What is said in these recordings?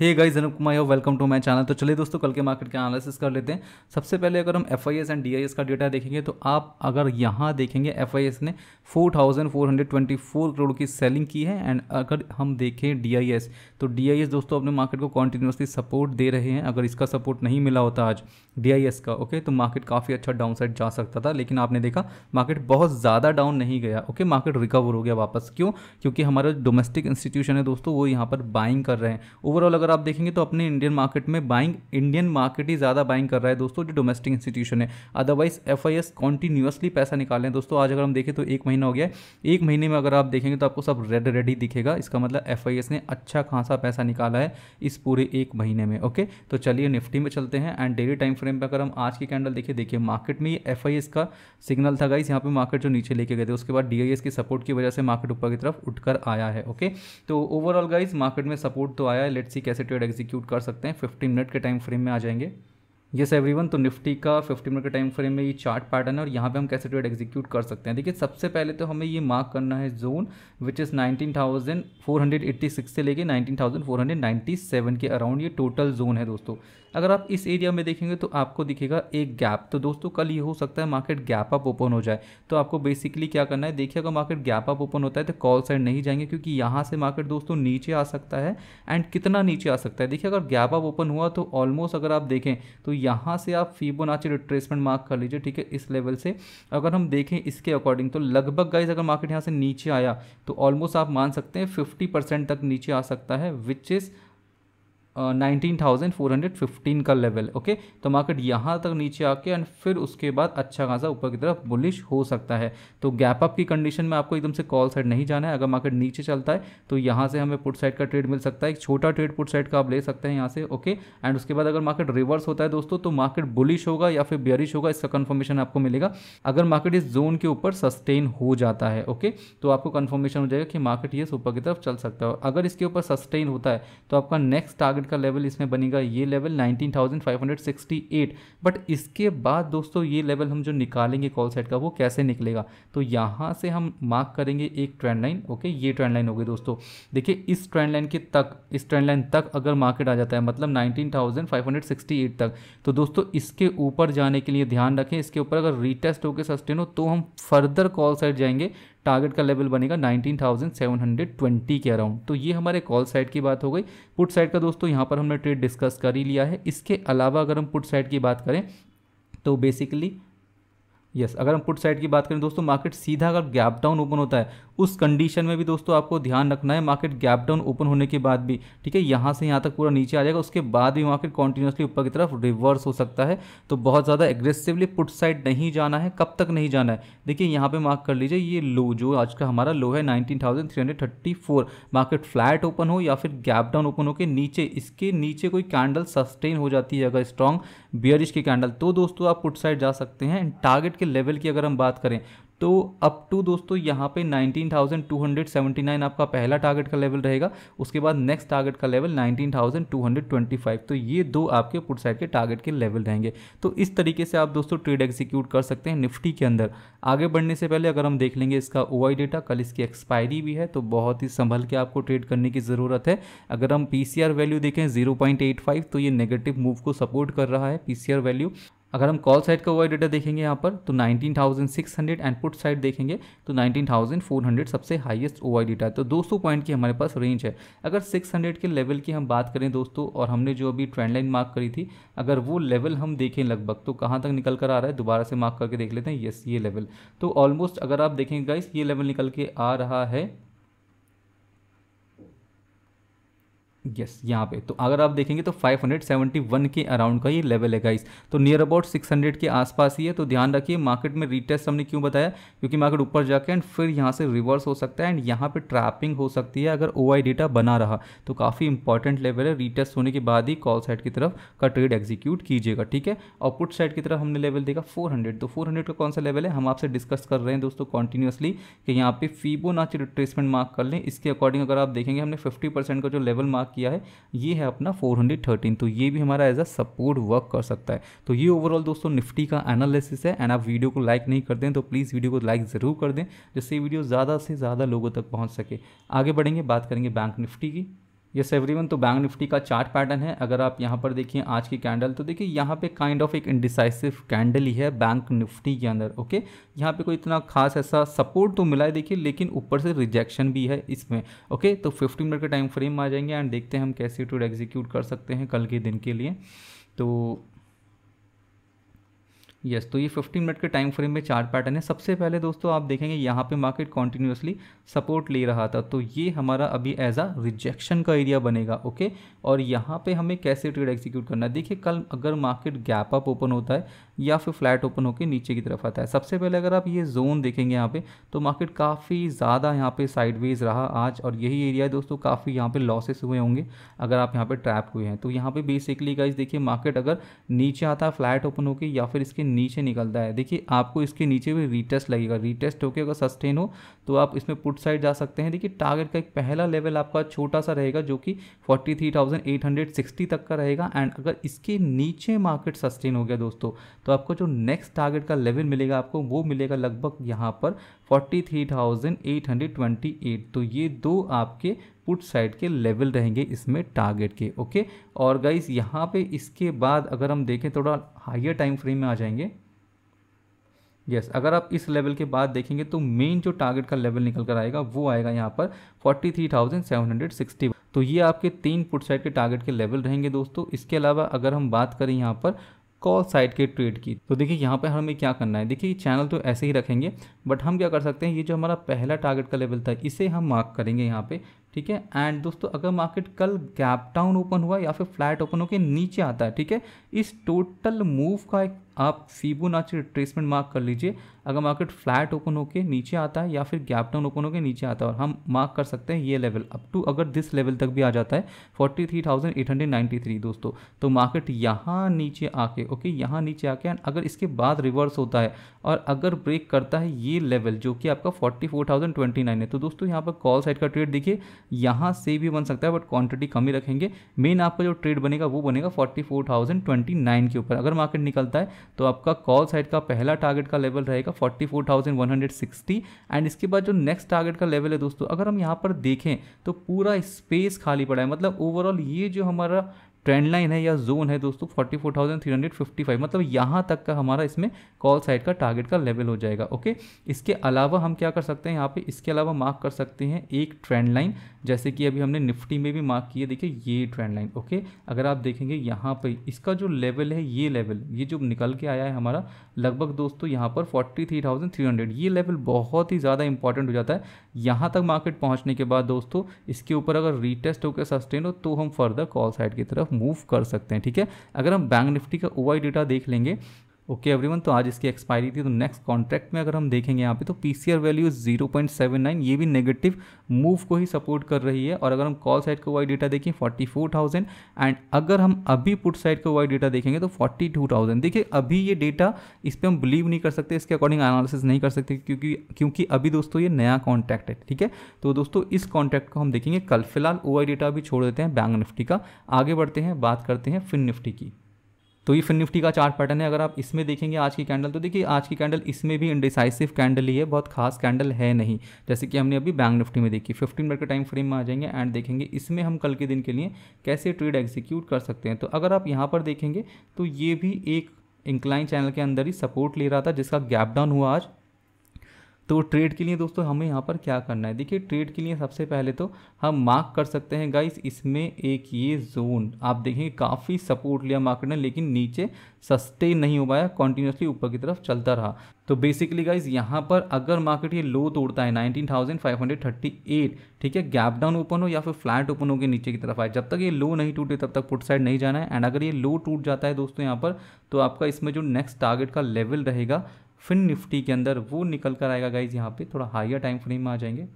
hey guys Janak Kumar welcome to my channel तो चलिए दोस्तों कल के मार्केट के एनालिसिस कर लेते हैं सबसे पहले अगर हम एफ एंड डी का डेटा देखेंगे तो आप अगर यहाँ देखेंगे एफ ने 4,424 करोड़ की सेलिंग की है एंड अगर हम देखें डी तो डी दोस्तों अपने मार्केट को कॉन्टिन्यूसली सपोर्ट दे रहे हैं अगर इसका सपोर्ट नहीं मिला होता आज डी का ओके तो मार्केट काफ़ी अच्छा डाउन साइड जा सकता था लेकिन आपने देखा मार्केट बहुत ज़्यादा डाउन नहीं गया ओके मार्केट रिकवर हो गया वापस क्यों क्योंकि हमारा डोमेस्टिक इंस्टीट्यूशन है दोस्तों वो यहाँ पर बाइंग कर रहे हैं ओवरऑल अगर अगर आप देखेंगे तो अपने इंडियन मार्केट में बाइंग इंडियन मार्केट ही ज़्यादा बाइंग कर रहा है दोस्तों जो डोमेस्टिक इंस्टीट्यूशन है अदरवाइज एफ आई एस पैसा निकाल रहे हैं दोस्तों आज अगर हम देखें तो एक महीना हो गया एक महीने में अगर आप देखेंगे तो आपको सब रेड रेड ही दिखेगा इसका मतलब एफ ने अच्छा खासा पैसा निकाला है इस पूरे एक महीने में ओके तो चलिए निफ्टी में चलते हैं एंड डेली टाइम फ्रेम पर अगर हम आज की कैंडल देखिए देखिए मार्केट में एफ आई एस का सिग्नल था गाइस यहाँ पे मार्केट जो नीचे लेके गए थे उसके बाद डी की सपोर्ट की वजह से मार्केट ऊपर की तरफ उठकर आया है ओके तो ओवरऑल गाइस मार्केट में सपोर्ट तो आया है लेट्स सी कैसे कैसे ट्रेड एग्जीक्यूट कर सकते हैं 15 मिनट के टाइम फ्रेम में आ जाएंगे यस एवरीवन तो निफ्टी का 50 मिनट का टाइम फ्रेम में ये चार्ट पैटर्न है और यहाँ पे हम कैसे ट्रेड एग्जीक्यूट कर सकते हैं देखिए सबसे पहले तो हमें ये मार्क करना है जोन विच इज़ 19,486 से लेके 19,497 के अराउंड ये टोटल जोन है दोस्तों अगर आप इस एरिया में देखेंगे तो आपको दिखेगा एक गैप तो दोस्तों कल ये हो सकता है मार्केट गैप अप ओपन हो जाए तो आपको बेसिकली क्या करना है देखिए अगर मार्केट गैप अप ओपन होता है तो कॉल साइड नहीं जाएंगे क्योंकि यहाँ से मार्केट दोस्तों नीचे आ सकता है एंड कितना नीचे आ सकता है देखिए अगर गैप अप ओपन हुआ तो ऑलमोस्ट अगर आप देखें तो यहाँ से आप फीबोनाची रिट्रेसमेंट मार्क कर लीजिए ठीक है इस लेवल से अगर हम देखें इसके अकॉर्डिंग तो लगभग गाइज अगर मार्केट यहाँ से नीचे आया तो ऑलमोस्ट आप मान सकते हैं फिफ्टी परसेंट तक नीचे आ सकता है which is nineteen thousand four hundred fifteen का लेवल ओके तो मार्केट यहाँ तक नीचे आके एंड फिर उसके बाद अच्छा खासा ऊपर की तरफ बुलिश हो सकता है तो गैप अप की कंडीशन में आपको एकदम से कॉल साइड नहीं जाना है अगर मार्केट नीचे चलता है तो यहाँ से हमें पुट साइड का ट्रेड मिल सकता है एक छोटा ट्रेड पुट साइड का आप ले सकते हैं यहाँ से ओके एंड उसके बाद अगर मार्केट रिवर्स होता है दोस्तों तो मार्केट बुलिश होगा या फिर बियरिश होगा इसका कन्फर्मेशन आपको मिलेगा अगर मार्केट इस जोन के ऊपर सस्टेन हो जाता है ओके तो आपको कन्फर्मेशन हो जाएगा कि मार्केट ये ऊपर की तरफ चल सकता है अगर इसके ऊपर सस्टेन होता है तो आपका नेक्स्ट टारगेट हंड्रेड का लेवल इसमें बनेगा ये level nineteen thousand five hundred sixty eight but इसके बाद दोस्तों ये लेवल हम जो निकालेंगे कॉल सेट का वो कैसे निकलेगा तो यहाँ से हम मार्क करेंगे एक ट्रेंड लाइन ओके ये ट्रेंड लाइन होगी दोस्तों देखिए इस ट्रेंड लाइन के तक इस ट्रेंड लाइन तक अगर मार्केट आ जाता है मतलब नाइनटीन तक तो दोस्तों इसके ऊपर जाने के लिए ध्यान रखें इसके ऊपर अगर रिटेस्ट होकर सस्टेन हो तो हम फर्दर कॉल सेट जाएंगे टारगेट का लेवल बनेगा 19,720 के अराउंड तो ये हमारे कॉल साइड की बात हो गई पुट साइड का दोस्तों यहाँ पर हमने ट्रेड डिस्कस कर ही लिया है इसके अलावा अगर हम पुट साइड की बात करें तो बेसिकली यस yes, अगर हम पुट साइड की बात करें दोस्तों मार्केट सीधा अगर गैप डाउन ओपन होता है उस कंडीशन में भी दोस्तों आपको ध्यान रखना है मार्केट गैप डाउन ओपन होने के बाद भी ठीक है यहाँ से यहाँ तक पूरा नीचे आ जाएगा उसके बाद भी मार्केट कॉन्टिन्यूसली ऊपर की तरफ रिवर्स हो सकता है तो बहुत ज़्यादा एग्रेसिवली पुट साइड नहीं जाना है कब तक नहीं जाना है देखिए यहाँ पर मार्क कर लीजिए ये लो जो आज का हमारा लो है नाइनटीन मार्केट फ्लैट ओपन हो या फिर गैप डाउन ओपन के नीचे इसके नीचे कोई कैंडल सस्टेन हो जाती है अगर स्ट्रॉन्ग बियरिश की कैंडल तो दोस्तों आप पुट साइड जा सकते हैं टारगेट के के लेवल की अगर हम बात करें तो अप टू दोस्तों यहाँ पे 19,279 आपका पहला टारगेट का लेवल रहेगा उसके बाद नेक्स्ट टारगेट का लेवल 19,225 तो ये दो आपके पुट साइड के टारगेट के लेवल रहेंगे तो इस तरीके से आप दोस्तों ट्रेड एग्जीक्यूट कर सकते हैं निफ्टी के अंदर आगे बढ़ने से पहले अगर हम देख लेंगे इसका ओ डेटा कल इसकी एक्सपायरी भी है तो बहुत ही संभल के आपको ट्रेड करने की ज़रूरत है अगर हम पी वैल्यू देखें जीरो तो ये नेगेटिव मूव को सपोर्ट कर रहा है पी वैल्यू अगर हम कॉल साइड का वाई डेटा देखेंगे यहाँ पर तो 19,600 एंड पुट साइड देखेंगे तो 19,400 सबसे हाईएस्ट ओआई डेटा है तो 200 पॉइंट की हमारे पास रेंज है अगर 600 के लेवल की हम बात करें दोस्तों और हमने जो अभी ट्रेंड लाइन मार्क करी थी अगर वो लेवल हम देखें लगभग तो कहाँ तक निकल कर आ रहा है दोबारा से मार्क करके देख लेते हैं येस ये लेवल तो ऑलमोस्ट अगर आप देखेंगे गाइस ये लेवल निकल के आ रहा है यस yes, यहाँ पे तो अगर आप देखेंगे तो 571 के अराउंड का ये लेवल है गाइस तो नियर अबाउट 600 के आसपास ही है तो ध्यान रखिए मार्केट में रीटेस्ट हमने क्यों बताया क्योंकि मार्केट ऊपर जाके एंड फिर यहाँ से रिवर्स हो सकता है एंड यहाँ पे ट्रैपिंग हो सकती है अगर ओ डेटा बना रहा तो काफ़ी इंपॉर्टेंट लेवल है रीटेस्ट होने के बाद ही कॉल साइड की तरफ का ट्रेड एग्जीक्यूट कीजिएगा ठीक है और पुट साइड की तरफ हमने लेवल देखा फोर तो फोर का कौन सा लेवल है हम आपसे डिस्कस कर रहे हैं दोस्तों कॉन्टिन्यूसली कि यहाँ पे फीबोनाची रिट्रेसमेंट मार्क कर लें इसके अकॉर्डिंग अगर आप देखेंगे हमने फिफ्टी का जो लेवल मार्क किया है ये है अपना 413 तो ये भी हमारा एज अ सपोर्ट वर्क कर सकता है तो ये ओवरऑल दोस्तों निफ्टी का एनालिसिस है एंड आप वीडियो को लाइक नहीं करते दें तो प्लीज़ वीडियो को लाइक ज़रूर कर दें जिससे वीडियो ज़्यादा से ज़्यादा लोगों तक पहुँच सके आगे बढ़ेंगे बात करेंगे बैंक निफ्टी की ये सेवरीवन तो बैंक निफ्टी का चार्ट पैटर्न है अगर आप यहाँ पर देखिए आज की कैंडल तो देखिए यहाँ पे काइंड ऑफ एक इंडिसाइसिव कैंडल ही है बैंक निफ्टी के अंदर ओके यहाँ पे कोई इतना खास ऐसा सपोर्ट तो मिला है देखिए लेकिन ऊपर से रिजेक्शन भी है इसमें ओके तो फिफ्टी मिनट के टाइम फ्रेम में आ जाएंगे एंड देखते हैं हम कैसे टूड एग्जीक्यूट कर सकते हैं कल के दिन के लिए तो यस तो ये 15 मिनट के टाइम फ्रेम में चार्ट पैटर्न है सबसे पहले दोस्तों आप देखेंगे यहाँ पे मार्केट कॉन्टिन्यूसली सपोर्ट ले रहा था तो ये हमारा अभी एज आ रिजेक्शन का एरिया बनेगा ओके और यहाँ पे हमें कैसे ट्रेड एग्जीक्यूट करना है देखिए कल अगर मार्केट गैप अप ओपन होता है या फिर फ्लैट ओपन होकर नीचे की तरफ आता है सबसे पहले अगर आप ये जोन देखेंगे यहाँ पे तो मार्केट काफ़ी ज़्यादा यहाँ पे साइडवेज रहा आज और यही एरिया है दोस्तों काफ़ी यहाँ पे लॉसेस हुए होंगे अगर आप यहाँ पे ट्रैप हुए हैं तो यहाँ पे बेसिकली गाइज देखिए मार्केट अगर नीचे आता है फ्लैट ओपन होकर या फिर इसके नीचे निकलता है देखिए आपको इसके नीचे भी रीटेस्ट लगेगा रीटेस्ट होकर अगर सस्टेन हो तो आप इसमें पुट साइड जा सकते हैं देखिए टारगेट का एक पहला लेवल आपका छोटा सा रहेगा जो कि फोर्टी तक का रहेगा एंड अगर इसके नीचे मार्केट सस्टेन हो गया दोस्तों तो आपको जो नेक्स्ट टारगेट का लेवल मिलेगा आपको वो मिलेगा लगभग यहाँ पर 43,828 तो ये दो आपके पुट साइड के लेवल रहेंगे इसमें टारगेट के ओके और गाइस यहाँ पे इसके बाद अगर हम देखें थोड़ा हाइयर टाइम फ्रेम में आ जाएंगे यस yes, अगर आप इस लेवल के बाद देखेंगे तो मेन जो टारगेट का लेवल निकल कर आएगा वो आएगा यहाँ पर 43,760 तो ये आपके तीन पुट साइड के टारगेट के लेवल रहेंगे दोस्तों इसके अलावा अगर हम बात करें यहाँ पर कॉल साइड के ट्रेड की तो देखिए यहाँ पर हमें क्या करना है देखिए चैनल तो ऐसे ही रखेंगे बट हम क्या कर सकते हैं ये जो हमारा पहला टारगेट का लेवल था इसे हम मार्क करेंगे यहाँ पे ठीक है एंड दोस्तों अगर मार्केट कल गैप डाउन ओपन हुआ या फिर फ्लैट ओपन होकर नीचे आता है ठीक है इस टोटल मूव का एक आप फीबोनाची रिट्रेसमेंट मार्क कर लीजिए अगर मार्केट फ्लैट ओपन होकर नीचे आता है या फिर गैप डाउन ओपन होकर नीचे आता है और हम मार्क कर सकते हैं ये लेवल अप टू अगर दिस लेवल तक भी आ जाता है 43,893 दोस्तों तो मार्केट यहाँ नीचे आके ओके यहाँ नीचे आके एंड अगर इसके बाद रिवर्स होता है और अगर ब्रेक करता है ये लेवल जो कि आपका फोर्टी है तो दोस्तों यहाँ पर कॉल साइड का ट्रेड देखिए यहाँ से भी बन सकता है बट क्वांटिटी कम ही रखेंगे मेन आपका जो ट्रेड बनेगा वो बनेगा forty four thousand twenty nine के ऊपर अगर मार्केट निकलता है तो आपका कॉल साइड का पहला टारगेट का लेवल रहेगा forty four thousand one hundred sixty and इसके बाद जो नेक्स्ट टारगेट का लेवल है दोस्तों अगर हम यहाँ पर देखें तो पूरा स्पेस खाली पड़ा है मतलब ओवरऑल ये जो हमारा ट्रेंड लाइन है या जोन है दोस्तों 44,355 मतलब यहाँ तक का हमारा इसमें कॉल साइड का टारगेट का लेवल हो जाएगा ओके इसके अलावा हम क्या कर सकते हैं यहाँ पे इसके अलावा मार्क कर सकते हैं एक ट्रेंड लाइन जैसे कि अभी हमने निफ्टी में भी मार्क किया देखिए ये ट्रेंड लाइन ओके अगर आप देखेंगे यहाँ पर इसका जो लेवल है ये लेवल ये जो निकल के आया है हमारा लगभग दोस्तों यहाँ पर हंड्रेड ये लेवल बहुत ही ज़्यादा इंपॉर्टेंट हो जाता है यहाँ तक मार्केट पहुँचने के बाद दोस्तों इसके ऊपर अगर रीटेस्ट होकर सस्टेन हो तो हम फर्दर कॉल साइड की तरफ मूव कर सकते हैं ठीक है अगर हम बैंक निफ्टी का ओ डेटा देख लेंगे ओके एवरीवन तो आज इसकी एक्सपायरी थी तो नेक्स्ट कॉन्ट्रैक्ट में अगर हम देखेंगे यहाँ पे तो P C R value zero point seven nine ये भी नेगेटिव मूव को ही सपोर्ट कर रही है और अगर हम कॉल साइड का वाई डेटा देखें फोर्टी फोर थाउजेंड एंड अगर हम अभी पुट साइड का वाई डेटा देखेंगे तो फोर्टी टू थाउजेंड देखिए अभी ये डेटा इस पर हम बिलीव नहीं कर सकते इसके अकॉर्डिंग एनालिसिस नहीं कर सकते क्योंकि क्योंकि अभी दोस्तों ये नया कॉन्ट्रैक्ट है ठीक है तो दोस्तों इस कॉन्ट्रैक्ट को हम देखेंगे कल फिलहाल ओ डेटा अभी छोड़ देते हैं बैंक निफ्टी का आगे बढ़ते हैं बात करते हैं फिन निफ्टी की तो ये फिर निफ्टी का चार्ट पैटर्न है अगर आप इसमें देखेंगे आज की कैंडल तो देखिए आज की कैंडल इसमें भी इंडिसाइसिव कैंडल ही है बहुत खास कैंडल है नहीं जैसे कि हमने अभी बैंक निफ्टी में देखी फिफ्टीन मिनट के टाइम फ्रेम में आ जाएंगे एंड देखेंगे इसमें हम कल के दिन के लिए कैसे ट्रेड एग्जीक्यूट कर सकते हैं तो अगर आप यहाँ पर देखेंगे तो ये भी एक इंक्लाइन चैनल के अंदर ही सपोर्ट ले रहा था जिसका गैप डाउन हुआ आज तो ट्रेड के लिए दोस्तों हमें यहाँ पर क्या करना है देखिए ट्रेड के लिए सबसे पहले तो हम मार्क कर सकते हैं गाइस इसमें एक ये जोन आप देखेंगे काफ़ी सपोर्ट लिया मार्केट ने लेकिन नीचे सस्टेन नहीं हो पाया कंटिन्यूसली ऊपर की तरफ चलता रहा तो बेसिकली गाइज यहाँ पर अगर मार्केट ये लो तोड़ता है 19,538 ठीक है गैप डाउन ओपन हो या फिर फ्लैट ओपन होकर नीचे की तरफ आए जब तक ये लो नहीं टूटे तब तक पुट साइड नहीं जाना है एंड अगर ये लो टूट जाता है दोस्तों यहाँ पर तो आपका इसमें जो नेक्स्ट टारगेट का लेवल रहेगा फिन निफ्टी के अंदर वो निकल कर आएगा गाइज यहाँ पे थोड़ा हाइयर टाइम फ्रेम में आ जाएंगे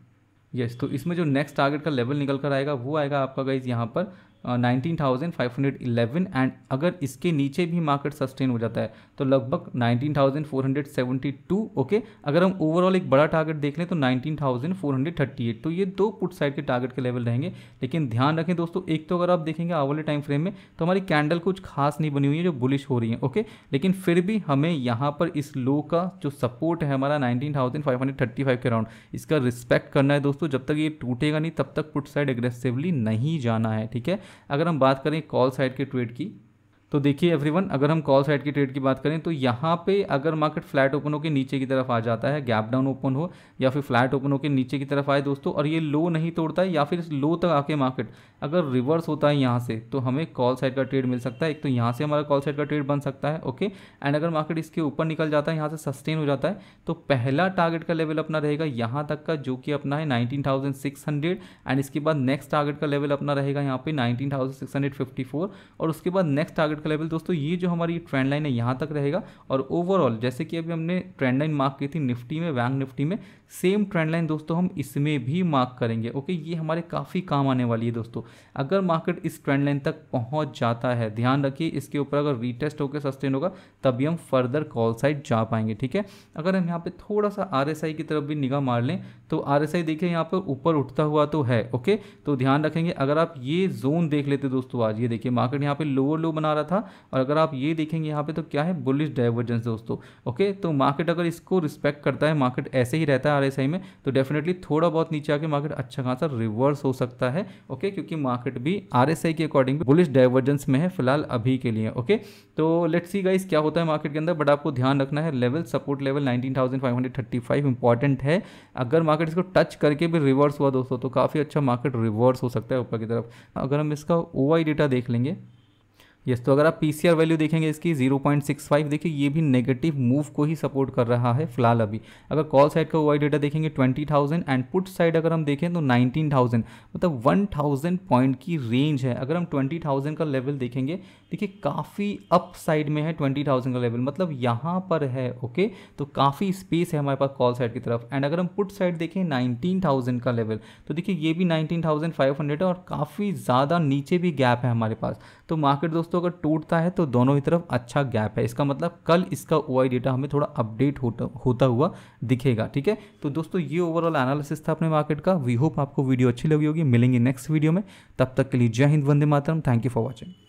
यस तो इसमें जो नेक्स्ट टारगेट का लेवल निकल कर आएगा वो आएगा आपका गाइज यहाँ पर nineteen thousand five hundred eleven and अगर इसके नीचे भी मार्केट सस्टेन हो जाता है तो लगभग 19,472 thousand four hundred seventy two okay अगर हम ओवरऑल एक बड़ा टारगेट देख लें तो nineteen thousand four hundred thirty eight तो ये दो पुट साइड के टारगेट के लेवल रहेंगे लेकिन ध्यान रखें दोस्तों एक तो अगर आप देखेंगे आवर्ली टाइम फ्रेम में तो हमारी कैंडल कुछ खास नहीं बनी हुई है जो बुलिश हो रही है ओके लेकिन फिर भी हमें यहाँ पर इस लो का जो सपोर्ट है हमारा nineteen thousand five hundred thirty five के राउंड इसका रिस्पेक्ट करना है दोस्तों जब तक ये टूटेगा नहीं तब तक पुट साइड एग्रेसिवली नहीं जाना है ठीक है अगर हम बात करें कॉल साइड के ट्वीट की तो देखिए एवरीवन अगर हम कॉल साइड की ट्रेड की बात करें तो यहाँ पे अगर मार्केट फ्लैट ओपन होकर नीचे की तरफ आ जाता है गैप डाउन ओपन हो या फिर फ्लैट ओपन होकर नीचे की तरफ आए दोस्तों और ये लो नहीं तोड़ता है या फिर लो तक आके मार्केट अगर रिवर्स होता है यहाँ से तो हमें कॉल साइड का ट्रेड मिल सकता है एक तो यहाँ से हमारा कॉल साइड का ट्रेड बन सकता है ओके एंड अगर मार्केट इसके ऊपर निकल जाता है यहाँ से सस्टेन हो जाता है तो पहला टारगेट का लेवल अपना रहेगा यहाँ तक का जो कि अपना है nineteen thousand six hundred and इसके बाद नेक्स्ट टारगेट का लेवल अपना रहेगा यहाँ पे nineteen thousand six hundred fifty four और उसके बाद नेक्स्ट टारगेट हंड्रेड का लेवल दोस्तों ये जो हमारी ट्रेंड लाइन है यहाँ तक रहेगा और ओवरऑल जैसे कि अभी हमने ट्रेंड लाइन मार्क की थी निफ्टी में बैंक निफ्टी में सेम ट्रेंड लाइन दोस्तों हम इसमें भी मार्क करेंगे ओके ये हमारे काफ़ी काम आने वाली है दोस्तों अगर मार्केट इस ट्रेंड लाइन तक पहुँच जाता है ध्यान रखिए इसके ऊपर अगर रीटेस्ट होकर सस्टेन होगा तभी हम फर्दर कॉल साइड जा पाएंगे ठीक है अगर हम यहाँ पर थोड़ा सा आर की तरफ भी निगाह मार लें तो आर देखिए यहाँ पर ऊपर उठता हुआ तो है ओके तो ध्यान रखेंगे अगर आप ये जोन देख लेते दोस्तों आज ये देखिए मार्केट यहाँ पे लोअर लो बना रहा था था और अगर आप ये देखेंगे यहाँ पे तो क्या है बुलिश डाइवर्जेंस दोस्तों ओके तो मार्केट अगर इसको रिस्पेक्ट करता है मार्केट ऐसे ही रहता है आर में तो डेफिनेटली थोड़ा बहुत नीचे आके मार्केट अच्छा खासा रिवर्स हो सकता है ओके क्योंकि मार्केट भी आर के अकॉर्डिंग बुलिश डाइवर्जेंस में है फिलहाल अभी के लिए ओके तो लेट सी गाइस क्या होता है मार्केट के अंदर बट आपको ध्यान रखना है level support level nineteen important है अगर मार्केट इसको टच करके भी रिवर्स हुआ दोस्तों तो काफ़ी अच्छा मार्केट रिवर्स हो सकता है ऊपर की तरफ अगर हम इसका ओ डेटा देख लेंगे यस तो अगर आप पी वैल्यू देखेंगे इसकी 0.65 देखिए ये भी नेगेटिव मूव को ही सपोर्ट कर रहा है फिलहाल अभी अगर कॉल साइड का वाई डेटा देखेंगे 20,000 एंड पुट साइड अगर हम देखें तो 19,000 मतलब 1,000 पॉइंट की रेंज है अगर हम 20,000 का लेवल देखेंगे देखिए काफ़ी अप साइड में है 20,000 का लेवल मतलब यहाँ पर है ओके तो काफ़ी स्पेस है हमारे पास कॉल साइड की तरफ एंड अगर हम पुट साइड देखें नाइनटीन का लेवल तो देखिए ये भी नाइनटीन है और काफ़ी ज़्यादा नीचे भी गैप है हमारे पास तो मार्केट दोस्तों दोस्तों अगर टूटता है तो दोनों ही तरफ अच्छा गैप है इसका मतलब कल इसका ओ डेटा हमें थोड़ा अपडेट होता होता हुआ दिखेगा ठीक है तो दोस्तों ये ओवरऑल एनालिसिस था अपने मार्केट का वी होप आपको वीडियो अच्छी लगी होगी मिलेंगे नेक्स्ट वीडियो में तब तक के लिए जय हिंद वंदे मातरम थैंक यू फॉर वॉचिंग